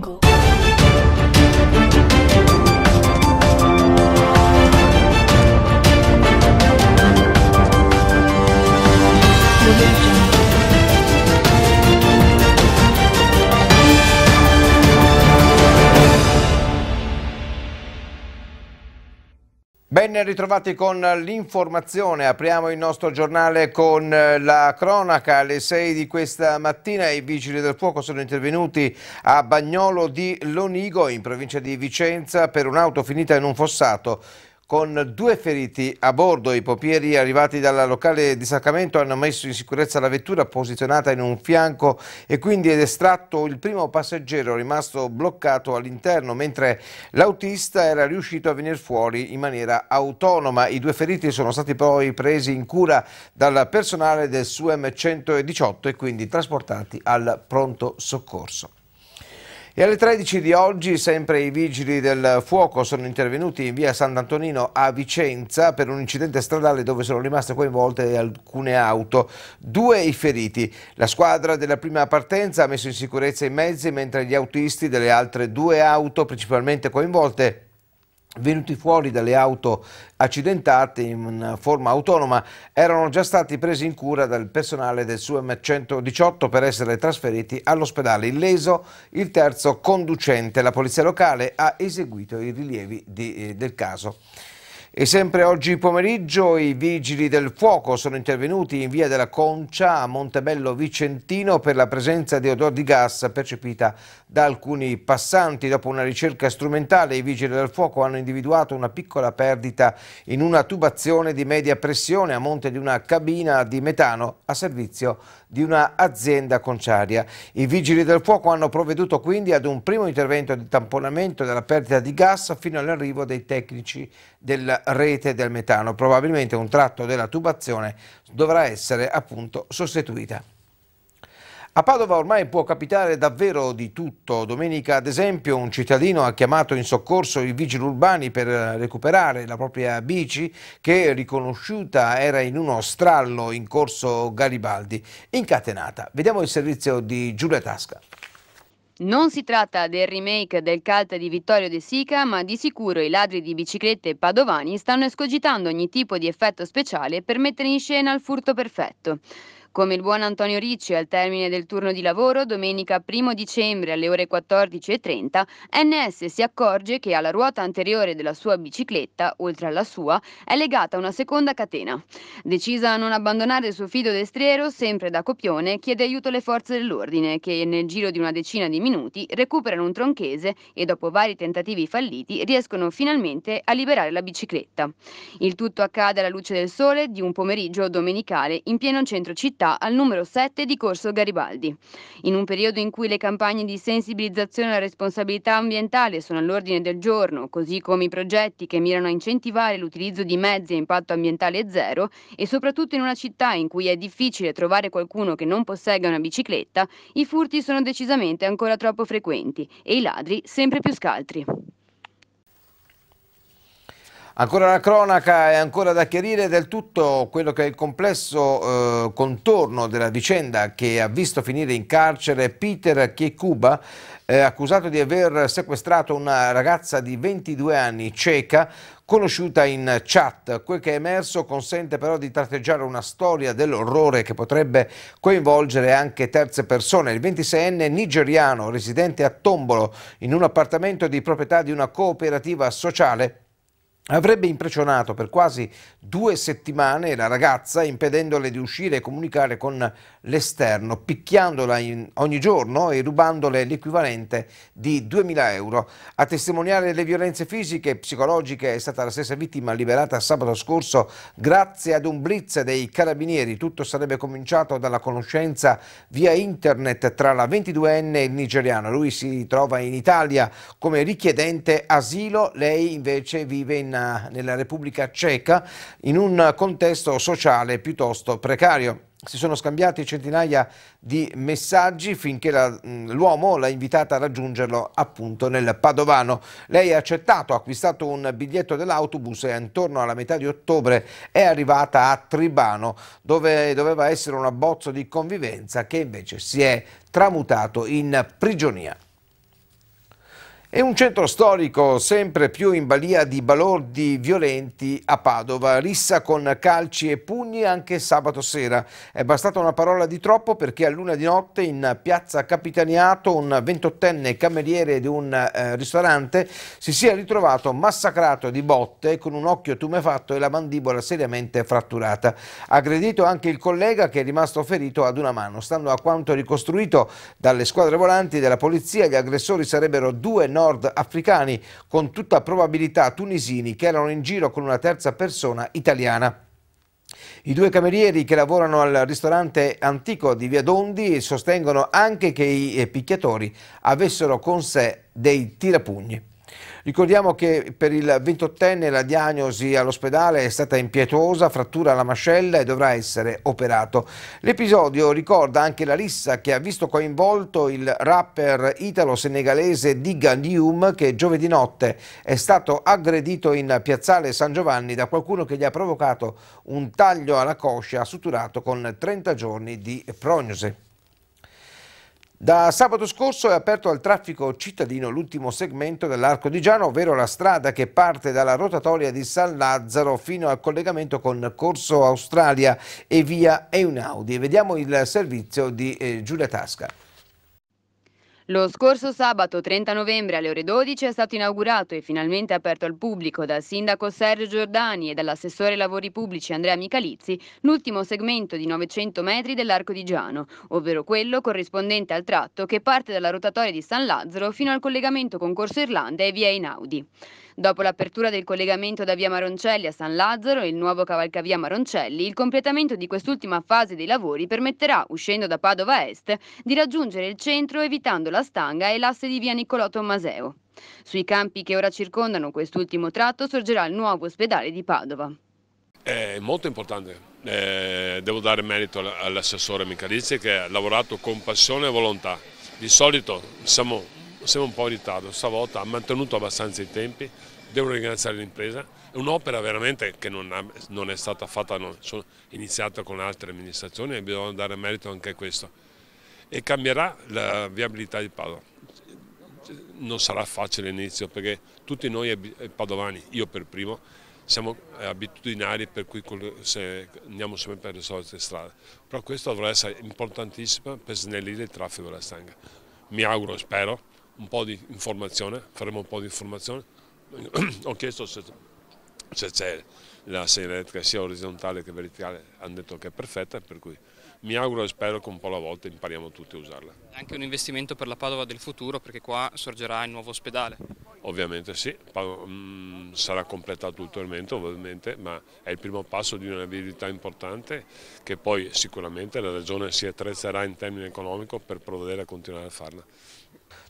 jungle. Ben ritrovati con l'informazione, apriamo il nostro giornale con eh, la cronaca. Alle 6 di questa mattina i vigili del fuoco sono intervenuti a Bagnolo di Lonigo in provincia di Vicenza per un'auto finita in un fossato con due feriti a bordo. I pompieri arrivati dal locale di distaccamento hanno messo in sicurezza la vettura posizionata in un fianco e quindi ed estratto il primo passeggero rimasto bloccato all'interno, mentre l'autista era riuscito a venire fuori in maniera autonoma. I due feriti sono stati poi presi in cura dal personale del SUM 118 e quindi trasportati al pronto soccorso. E alle 13 di oggi sempre i vigili del fuoco sono intervenuti in via Sant'Antonino a Vicenza per un incidente stradale dove sono rimaste coinvolte alcune auto. Due i feriti. La squadra della prima partenza ha messo in sicurezza i mezzi mentre gli autisti delle altre due auto principalmente coinvolte venuti fuori dalle auto accidentate in forma autonoma erano già stati presi in cura dal personale del SUM 118 per essere trasferiti all'ospedale illeso il terzo conducente. La polizia locale ha eseguito i rilievi di, eh, del caso. E sempre oggi pomeriggio i vigili del fuoco sono intervenuti in via della Concia a Montebello Vicentino per la presenza di odor di gas percepita da alcuni passanti. Dopo una ricerca strumentale i vigili del fuoco hanno individuato una piccola perdita in una tubazione di media pressione a monte di una cabina di metano a servizio di un'azienda conciaria. I vigili del fuoco hanno provveduto quindi ad un primo intervento di tamponamento della perdita di gas fino all'arrivo dei tecnici della rete del metano. Probabilmente un tratto della tubazione dovrà essere appunto sostituita. A Padova ormai può capitare davvero di tutto. Domenica, ad esempio, un cittadino ha chiamato in soccorso i vigili urbani per recuperare la propria bici che, riconosciuta, era in uno strallo in corso Garibaldi, incatenata. Vediamo il servizio di Giulia Tasca. Non si tratta del remake del cult di Vittorio De Sica, ma di sicuro i ladri di biciclette padovani stanno escogitando ogni tipo di effetto speciale per mettere in scena il furto perfetto. Come il buon Antonio Ricci al termine del turno di lavoro, domenica 1 dicembre alle ore 14.30, NS si accorge che alla ruota anteriore della sua bicicletta, oltre alla sua, è legata una seconda catena. Decisa a non abbandonare il suo fido destriero, sempre da copione, chiede aiuto alle forze dell'ordine che nel giro di una decina di minuti recuperano un tronchese e dopo vari tentativi falliti riescono finalmente a liberare la bicicletta. Il tutto accade alla luce del sole di un pomeriggio domenicale in pieno centro città città al numero 7 di Corso Garibaldi. In un periodo in cui le campagne di sensibilizzazione alla responsabilità ambientale sono all'ordine del giorno, così come i progetti che mirano a incentivare l'utilizzo di mezzi a impatto ambientale zero e soprattutto in una città in cui è difficile trovare qualcuno che non possegga una bicicletta, i furti sono decisamente ancora troppo frequenti e i ladri sempre più scaltri. Ancora la cronaca è ancora da chiarire del tutto quello che è il complesso eh, contorno della vicenda che ha visto finire in carcere Peter Chiekuba, eh, accusato di aver sequestrato una ragazza di 22 anni cieca conosciuta in chat. Quel che è emerso consente però di tratteggiare una storia dell'orrore che potrebbe coinvolgere anche terze persone. Il 26enne nigeriano residente a Tombolo in un appartamento di proprietà di una cooperativa sociale Avrebbe impressionato per quasi due settimane la ragazza impedendole di uscire e comunicare con l'esterno, picchiandola ogni giorno e rubandole l'equivalente di 2.000 euro. A testimoniare le violenze fisiche e psicologiche è stata la stessa vittima liberata sabato scorso grazie ad un blitz dei carabinieri. Tutto sarebbe cominciato dalla conoscenza via internet tra la 22enne e il nigeriano. Lui si trova in Italia come richiedente asilo, lei invece vive in Pristina, nella Repubblica Ceca, in un contesto sociale piuttosto precario. Si sono scambiati centinaia di messaggi finché l'uomo l'ha invitata a raggiungerlo appunto nel Padovano. Lei ha accettato, ha acquistato un biglietto dell'autobus e intorno alla metà di ottobre è arrivata a Tribano dove doveva essere un abbozzo di convivenza che invece si è tramutato in prigionia. È un centro storico sempre più in balia di balordi violenti a Padova, rissa con calci e pugni anche sabato sera. È bastata una parola di troppo perché a luna di notte in piazza Capitaniato un ventottenne cameriere di un eh, ristorante si sia ritrovato massacrato di botte con un occhio tumefatto e la mandibola seriamente fratturata. Aggredito anche il collega che è rimasto ferito ad una mano. Stando a quanto ricostruito dalle squadre volanti della polizia, gli aggressori sarebbero due nordafricani, con tutta probabilità tunisini che erano in giro con una terza persona italiana. I due camerieri che lavorano al ristorante antico di Via Dondi sostengono anche che i picchiatori avessero con sé dei tirapugni. Ricordiamo che per il 28enne la diagnosi all'ospedale è stata impietosa, frattura alla mascella e dovrà essere operato. L'episodio ricorda anche la rissa che ha visto coinvolto il rapper italo-senegalese Digga Nium che giovedì notte è stato aggredito in piazzale San Giovanni da qualcuno che gli ha provocato un taglio alla coscia suturato con 30 giorni di prognosi. Da sabato scorso è aperto al traffico cittadino l'ultimo segmento dell'Arco di Giano, ovvero la strada che parte dalla rotatoria di San Lazzaro fino al collegamento con Corso Australia e via Eunaudi. Vediamo il servizio di eh, Giulia Tasca. Lo scorso sabato 30 novembre alle ore 12 è stato inaugurato e finalmente aperto al pubblico dal sindaco Sergio Giordani e dall'assessore lavori pubblici Andrea Michalizzi l'ultimo segmento di 900 metri dell'Arco di Giano, ovvero quello corrispondente al tratto che parte dalla rotatoria di San Lazzaro fino al collegamento con Corso Irlanda e via Inaudi. Dopo l'apertura del collegamento da via Maroncelli a San Lazzaro e il nuovo cavalcavia Maroncelli, il completamento di quest'ultima fase dei lavori permetterà, uscendo da Padova Est, di raggiungere il centro evitando la stanga e l'asse di via Niccolò Tommaseo. Sui campi che ora circondano quest'ultimo tratto sorgerà il nuovo ospedale di Padova. È molto importante, eh, devo dare merito all'assessore Michalizzi che ha lavorato con passione e volontà. Di solito siamo siamo un po' in ritardo, stavolta ha mantenuto abbastanza i tempi, devo ringraziare l'impresa, è un'opera veramente che non, ha, non, è stata fatta, non, sono iniziata con altre amministrazioni e bisogna dare merito anche a questo e cambierà la viabilità di Padova. Non sarà facile l'inizio perché tutti noi padovani, io per primo, siamo eh, abitudinari per cui andiamo sempre per le solite strade, però questo dovrà essere importantissimo per snellire il traffico della stanga. Mi auguro, spero, un po' di informazione, faremo un po' di informazione. Ho chiesto se c'è la segna elettrica sia orizzontale che verticale, hanno detto che è perfetta, per cui mi auguro e spero che un po' alla volta impariamo tutti a usarla. È Anche un investimento per la Padova del futuro perché qua sorgerà il nuovo ospedale. Ovviamente sì, Padova, mh, mm, sarà completato ulteriormente ovviamente, ma è il primo passo di una viabilità importante che poi sicuramente la Regione si attrezzerà in termini economici per provvedere a continuare a farla.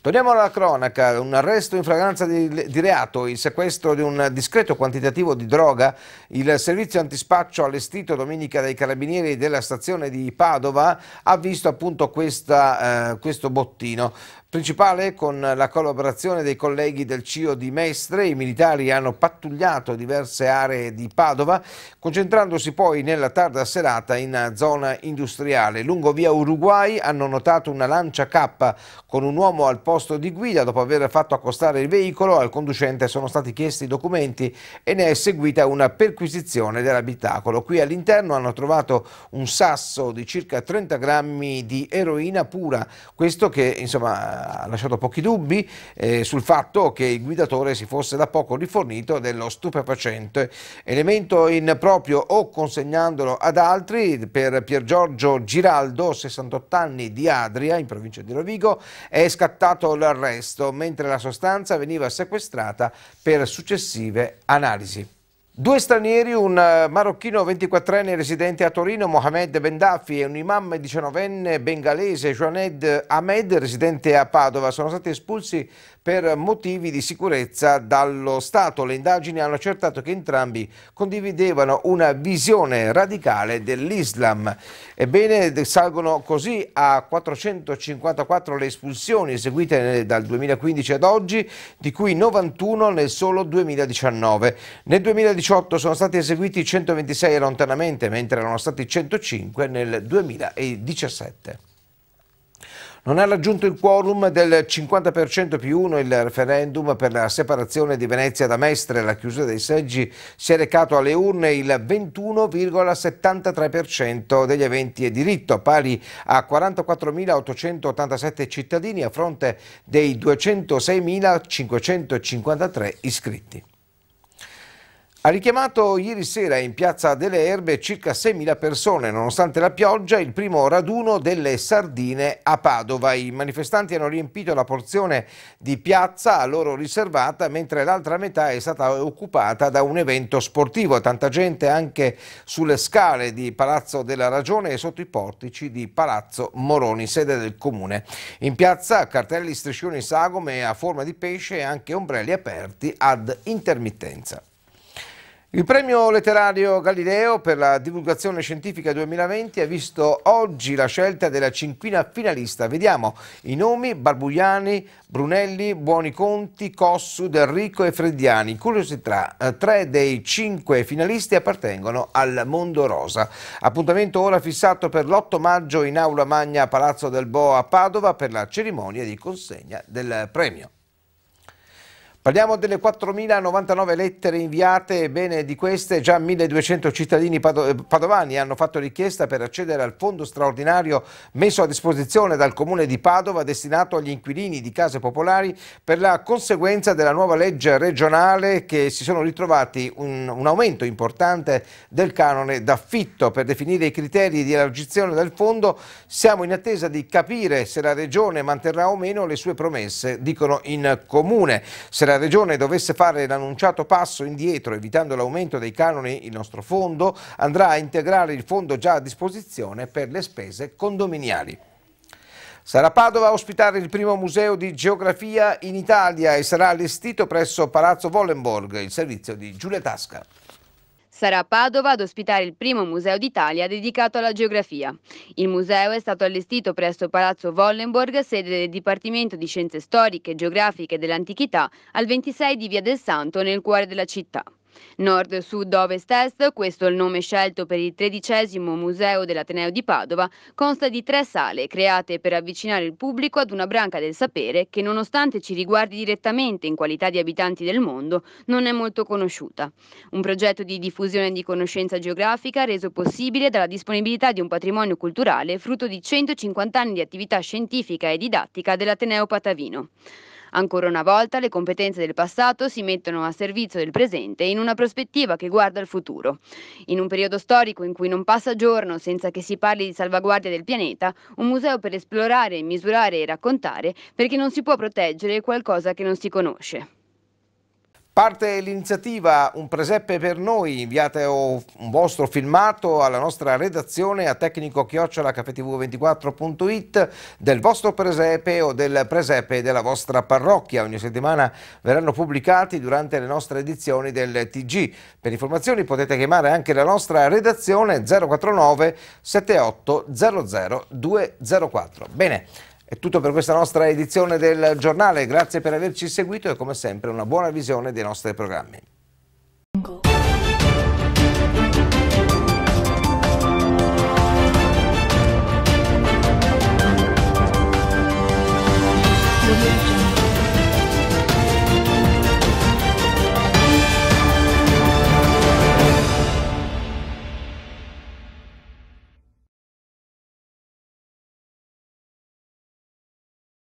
Torniamo alla cronaca, un arresto in fragranza di, di, reato, il sequestro di un discreto quantitativo di droga, il servizio antispaccio allestito domenica dai carabinieri della stazione di Padova ha visto appunto questa, eh, questo bottino. Principale con la collaborazione dei colleghi del CIO di Mestre, i militari hanno pattugliato diverse aree di Padova, concentrandosi poi nella tarda serata in zona industriale. Lungo via Uruguay hanno notato una lancia K con un uomo al posto di guida dopo aver fatto accostare il veicolo, al conducente sono stati chiesti i documenti e ne è seguita una perquisizione dell'abitacolo. Qui all'interno hanno trovato un sasso di circa 30 grammi di eroina pura, questo che insomma ha lasciato pochi dubbi eh, sul fatto che il guidatore si fosse da poco rifornito dello stupefacente, elemento in proprio o consegnandolo ad altri per Piergiorgio Giraldo, 68 anni di Adria, in provincia di Rovigo, è scattato l'arresto, mentre la sostanza veniva sequestrata per successive analisi. Due stranieri, un eh, marocchino 24enne residente a Torino, Mohamed Bendaffi, e un imam 19enne bengalese, Joaned Ahmed, residente a Padova, sono stati espulsi per motivi di sicurezza dallo Stato. Le indagini hanno accertato che entrambi condividevano una visione radicale dell'Islam. Ebbene, salgono così a 454 le espulsioni eseguite dal 2015 ad oggi, di cui 91 nel solo 2019. Nel 2018 sono stati eseguiti 126 allontanamente, mentre erano stati 105 nel 2017. Non ha raggiunto il quorum del 50% più 1 il referendum per la separazione di Venezia da Mestre. La chiusura dei seggi si è recato alle urne il 21,73% degli eventi e diritto, pari a 44.887 cittadini a fronte dei 206.553 iscritti. Ha richiamato ieri sera in Piazza delle Erbe circa 6.000 persone, nonostante la pioggia, il primo raduno delle sardine a Padova. I manifestanti hanno riempito la porzione di piazza a loro riservata, mentre l'altra metà è stata occupata da un evento sportivo. Tanta gente anche sulle scale di Palazzo della Ragione e sotto i portici di Palazzo Moroni, sede del comune. In piazza cartelli, striscioni, sagome a forma di pesce e anche ombrelli aperti ad intermittenza. Il premio letterario Galileo per la divulgazione scientifica 2020 ha visto oggi la scelta della cinquina finalista. Vediamo i nomi Barbugliani, Brunelli, Buoni Conti, Cossu, Del Rico e Freddiani. Curiosità, eh, tre dei cinque finalisti appartengono al mondo rosa. Appuntamento ora fissato per l'8 maggio in Aula Magna Palazzo del Bo a Padova per la cerimonia di consegna del premio. Parliamo delle 4.099 lettere inviate, ebbene di queste già 1.200 cittadini padovani hanno fatto richiesta per accedere al fondo straordinario messo a disposizione dal Comune di Padova destinato agli inquilini di case popolari per la conseguenza della nuova legge regionale che si sono ritrovati un, un aumento importante del canone d'affitto. Per definire i criteri di elargizione del fondo siamo in attesa di capire se la Regione manterrà o meno le sue promesse, dicono in Comune. Se la Regione dovesse fare l'annunciato passo indietro evitando l'aumento dei canoni, il nostro fondo andrà a integrare il fondo già a disposizione per le spese condominiali. Sarà Padova a ospitare il primo museo di geografia in Italia e sarà allestito presso Palazzo Vollenborg il servizio di Giulia Tasca. Sarà Padova ad ospitare il primo museo d'Italia dedicato alla geografia. Il museo è stato allestito presso Palazzo Vollenborg, sede del Dipartimento di Scienze Storiche e Geografiche dell'Antichità, al 26 di Via del Santo, nel cuore della città. Nord, sud, ovest, est, questo è il nome scelto per il tredicesimo museo dell'Ateneo di Padova, consta di tre sale create per avvicinare il pubblico ad una branca del sapere che nonostante ci riguardi direttamente in qualità di abitanti del mondo, non è molto conosciuta. Un progetto di diffusione di conoscenza geografica reso possibile dalla disponibilità di un patrimonio culturale frutto di 150 anni di attività scientifica e didattica dell'Ateneo Patavino. Ancora una volta le competenze del passato si mettono a servizio del presente in una prospettiva che guarda al futuro. In un periodo storico in cui non passa giorno senza che si parli di salvaguardia del pianeta, un museo per esplorare, misurare e raccontare perché non si può proteggere qualcosa che non si conosce. Parte l'iniziativa Un presepe per noi, inviate un vostro filmato alla nostra redazione a tecnico-cafetv24.it chiocciola del vostro presepe o del presepe della vostra parrocchia. Ogni settimana verranno pubblicati durante le nostre edizioni del TG. Per informazioni potete chiamare anche la nostra redazione 049 78 00 204. Bene. È tutto per questa nostra edizione del giornale, grazie per averci seguito e come sempre una buona visione dei nostri programmi.